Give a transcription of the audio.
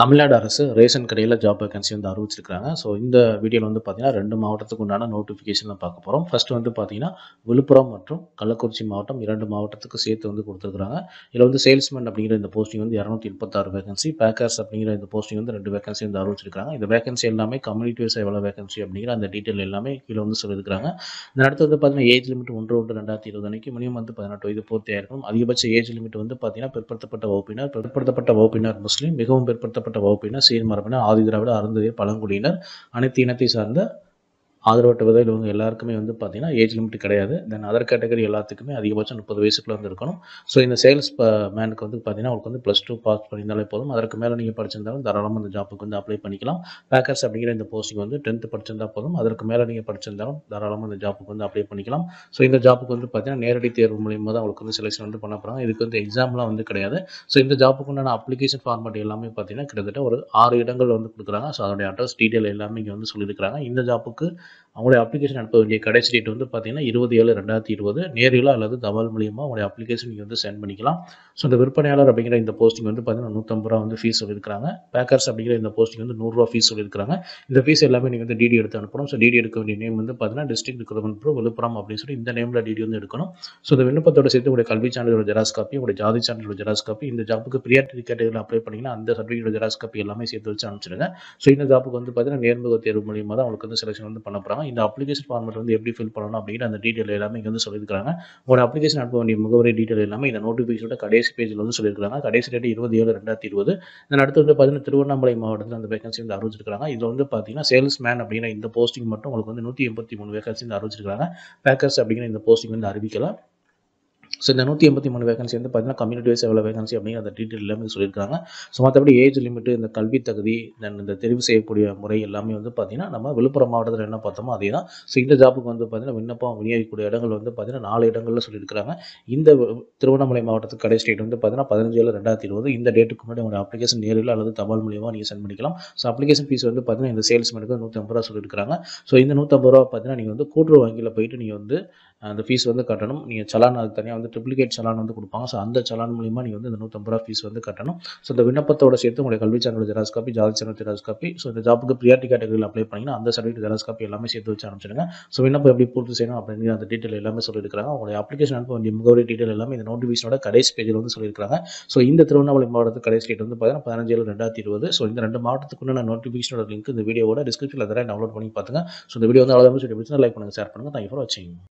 தமிழ்நாடு அரசு ரேஷன் கடையில் job vacancy வந்து அறிவிச்சிருக்காங்க ஸோ இந்த வீடியோவில் வந்து பார்த்தீங்கன்னா ரெண்டு மாவட்டத்துக்கு உண்டான நோட்டிஃபிகேஷனில் பார்க்க போகிறோம் ஃபஸ்ட்டு வந்து பார்த்தீங்கன்னா விழுப்புரம் மற்றும் கள்ளக்குறிச்சி மாவட்டம் இரண்டு மாவட்டத்துக்கு சேர்த்து வந்து கொடுத்துருக்காங்க இதில் வந்து சேல்ஸ்மேன் அப்படிங்கிற இந்த போஸ்டிங் வந்து இரநூத்தி இருபத்தாறு வேகன்சி பேக்கர்ஸ் அப்படிங்கிற இந்த போஸ்டிங் வந்து ரெண்டு வேகன்சி வந்து அறிவிச்சிருக்காங்க இந்த வேகன்சி எல்லாமே கம்யூனிட்டி வைஸ் எவ்வளோ வேகன்சி அப்படிங்கிற அந்த டீட்டெயில் எல்லாமே கீழே வந்து சொல்லியிருக்காங்க இந்த அடுத்து வந்து பார்த்தீங்கன்னா ஏஜ் லிமிட் ஒன்று ஒன்று ரெண்டாயிரத்தி இருபது அன்னைக்கு மினிமம் வந்து பதினெட்டு வயது பூர்த்தி ஆயிருக்கும் அதிகபட்ச ஏஜ் லிமிட் வந்து பார்த்தீங்கன்னா பிற்படுத்தப்பட்ட வகுப்பினர் பிற்படுத்தப்பட்ட வகுப்பினர் முஸ்லீம் மிகவும் பிற்படுத்த தாழ்த்தப்பட்ட வகுப்பினர் சீர்மரபினர் ஆதி திராவிட அருந்ததிய பழங்குடியினர் அனைத்து இனத்தை சார்ந்த ஆதரவற்ற விதையில் இவங்க எல்லாருக்குமே வந்து பார்த்தீங்கன்னா ஏஜ் லிமிட் கிடையாது தென் அதர் கேட்டகரி எல்லாத்துக்குமே அதிகபட்சம் முப்பது வயசுக்குள்ளே வந்து இருக்கணும் ஸோ இந்த சேல்ஸ் மேனுக்கு uh, வந்து பார்த்தீங்கன்னா அவருக்கு வந்து ப்ளஸ் டூ பாஸ் பண்ணியிருந்தாலே போதும் அதற்கு மேலே நீங்கள் படிச்சிருந்தாலும் தாராளமாக அந்த ஜாப்புக்கு வந்து அப்ளை பண்ணிக்கலாம் பேக்கர்ஸ் அப்படிங்கிற இந்த போஸ்டிங் வந்து டென்த்து படிச்சிருந்தா போதும் அதற்கு மேலே நீங்கள் படிச்சிருந்தாலும் தாராளமாக இந்த ஜாப்புக்கு வந்து அப்ளை பண்ணிக்கலாம் ஸோ இந்த ஜாப்புக்கு வந்து பார்த்தீங்கன்னா நேரடி தேர்வு மூலியமாக தான் உங்களுக்கு வந்து செலெக்ஷன் வந்து பண்ண போகிறாங்க இதுக்கு வந்து எக்ஸாம்லாம் வந்து கிடையாது ஸோ இந்த ஜாப்புக்கு உண்டான அப்ளிகேஷன் ஃபார்மேட் எல்லாமே பார்த்தீங்கன்னா கிட்டத்தட்ட ஒரு ஆறு இடங்கள் வந்து கொடுக்குறாங்க ஸோ அதோடைய அட்ரஸ் டீட்டெயில் எல்லாமே இங்கே வந்து சொல்லியிருக்கிறாங்க இந்த ஜாப்புக்கு அவங்களுடைய அப்ளிகேஷன் அனுப்ப வேண்டிய கடைசி டேட் வந்து பார்த்தீங்கன்னா இருபது ஏழு ரெண்டாயிரத்தி இருபது நேரில் அல்லது தபால் மூலியமாக உங்களுடைய அப்ளிகேஷன் நீங்கள் வந்து சென்ட் பண்ணிக்கலாம் ஸோ இந்த விற்பனையாளர் அப்படிங்கிற இந்த போஸ்டிங் வந்து பார்த்தீங்கன்னா நூற்றம்பது ரூபா வந்து ஃபீஸ் சொல்லியிருக்காங்க பேக்கர்ஸ் அப்படிங்கிற இந்த போஸ்டிங் வந்து நூறுரூவா ஃபீஸ் சொல்லியிருக்காங்க இந்த ஃபீஸ் எல்லாமே நீங்கள் வந்து டிடி எடுத்து அனுப்பணும் ஸோ டிடி எடுக்க வேண்டிய நேம் வந்து பார்த்தீங்கன்னா டிஸ்ட்ரிக் ரிக்ரூட்மெண்ட் விழுப்புரம் அப்படின்னு சொல்லி இந்த நேமில் டிடி வந்து எடுக்கணும் ஸோ இந்த விண்ணப்பத்தோட சேர்த்து உங்களுடைய கல்வி சான்றிதழ் ஜெராஸ் காப்பி உங்களுடைய ஜாதி சான்றிதழ் ஜெராஸ் காப்பி இந்த ஜாப்புக்கு பிரியாட்டி கேட்டகரியில் அப்ளை பண்ணிங்கன்னா அந்த சர்டிஃபிகேட் ஜெராஸ் காப்பி எல்லாமே சேர்த்து வச்சு அனுப்பிச்சிருங்க ஸோ இந்த ஜாப்புக்கு வந்து பார்த்தீங்கன்னா நேர்முக தேர்வு மூலியமாக தான் உங்களுக்கு வந்து செலெக்ஷன் வந்து பண்ண அனுப்புகிறாங்க இந்த அப்ளிகேஷன் ஃபார்மெட் வந்து எப்படி ஃபில் பண்ணணும் அப்படிங்கிற அந்த டீட்டெயில் எல்லாமே இங்கே வந்து சொல்லியிருக்காங்க உங்களோட அப்ளிகேஷன் அனுப்ப வேண்டிய முகவரி டீட்டெயில் எல்லாமே இந்த நோட்டிஃபிகேஷன் கடைசி பேஜில் வந்து சொல்லியிருக்காங்க கடைசி டேட் இருபது ஏழு ரெண்டாயிரத்தி இருபது இந்த அடுத்து வந்து பார்த்தீங்கன்னா திருவண்ணாமலை மாவட்டத்தில் அந்த வேகன்சி வந்து அறிவிச்சிருக்காங்க இதில் வந்து பார்த்தீங்கன்னா சேல்ஸ் மேன் அப்படிங்கிற இந்த போஸ்டிங் மட்டும் உங்களுக்கு வந்து நூற்றி எண்பத்தி மூணு வேகன்சி வந்து அறிவிச்சிருக்காங்க பேக்கர்ஸ் அப்படிங்கிற இந்த போஸ்டிங் வந்து அறிவிக்கலாம் ஸோ இந்த நூற்றி எண்பத்தி மூணு வேகன்சி வந்து பார்த்தீங்கன்னா கம்யூனிட்டி வைஸ் எவ்வளோ வேகன்சி அப்படிங்கிற அந்த டீட்டெயில் எல்லாமே சொல்லியிருக்காங்க ஸோ மற்றபடி ஏஜ் லிமிட்டு இந்த கல்வி தகுதி இந்த தெரிவு செய்யக்கூடிய முறை எல்லாமே வந்து பார்த்திங்கன்னா நம்ம விழுப்புரம் மாவட்டத்தில் என்ன பார்த்தோமோ அதே தான் ஸோ இந்த ஜாப்புக்கு வந்து பார்த்தீங்கன்னா விண்ணப்பம் விநியோகிக்கக்கூடிய இடங்கள் வந்து பார்த்தீங்கன்னா நாலு இடங்களில் சொல்லியிருக்காங்க இந்த திருவண்ணாமலை மாவட்டத்துக்கு கடை ஸ்டேட் வந்து பார்த்திங்கன்னா பதினஞ்சு ஏழு ரெண்டாயிரத்தி இருபது இந்த டேட்டுக்கு முன்னாடி உங்களுடைய அப்ளிகேஷன் நேரில் அல்லது தபால் மூலியமாக நீங்கள் சென்ட் பண்ணிக்கலாம் ஸோ அப்ளிகேஷன் ஃபீஸ் வந்து பார்த்தீங்கன்னா இந்த சேல்ஸ்மேனுக்கு நூற்றி ஐம்பது ரூபா சொல்லியிருக்காங்க ஸோ இந்த நூற்றம்பது ரூபா பார்த்தீங்கன்னா நீங்கள் வந்து கூட்டுறவு வங்கியில் போயிட்டு நீங்கள் வந்து அந்த ஃபீஸ் வந்து கட்டணும் நீங்கள் சலான் அதுக்கு தனியாக வந்து ட்ரிப்ளிகேட் சலான் வந்து கொடுப்பாங்க ஸோ அந்த சலான் மூலியமாக நீங்கள் வந்து இந்த நூற்றம்பது ரூபா ஃபீஸ் வந்து கட்டணும் ஸோ இந்த விண்ணப்பத்தோட சேர்த்து உங்களுடைய கல்வி சான்றிதழ் ஜெராஸ் காப்பி ஜாதி சான்றோட ஜெராஸ் காப்பி ஸோ இந்த ஜாப்புக்கு ப்ரியாரிட்டி கேட்டகரியில் அப்ளை பண்ணிங்கன்னா அந்த சர்டிஃபிகேட் ஜெராஸ் காப்பி எல்லாமே சேர்த்து வச்சு அனுப்பிச்சிடுங்க ஸோ விண்ணப்பம் எப்படி பூர்த்தி செய்யணும் அப்படிங்கிற அந்த டீட்டெயில் எல்லாமே சொல்லியிருக்காங்க உங்களுடைய அப்ளிகேஷன் அனுப்ப வேண்டிய முகவரி டீட்டெயில் எல்லாமே இந்த நோட்டிஃபிகேஷனோட கடைசி பேஜில் வந்து சொல்லியிருக்காங்க ஸோ இந்த திருவண்ணாமலை மாவட்டத்தில் கடைசி டேட் வந்து பார்த்தீங்கன்னா பதினஞ்சு ஏழு ரெண்டாயிரத்தி இருபது ஸோ இந்த ரெண்டு மாவட்டத்துக்குன்னு நோட்டிஃபிகேஷனோட லிங்க் இந்த வீடியோட டிஸ்கிரிப்ஷனில் தர டவுன்லோட் பண்ணி பார்த்துங்க ஸோ இந்த வீடியோ வந்து அவ்வளோ சொல்லி பிடிச்சா லைக் பண்ணுங்கள் ஷேர் பண்ணுங்கள் தேங்க்யூ ஃபார் வாட்சிங்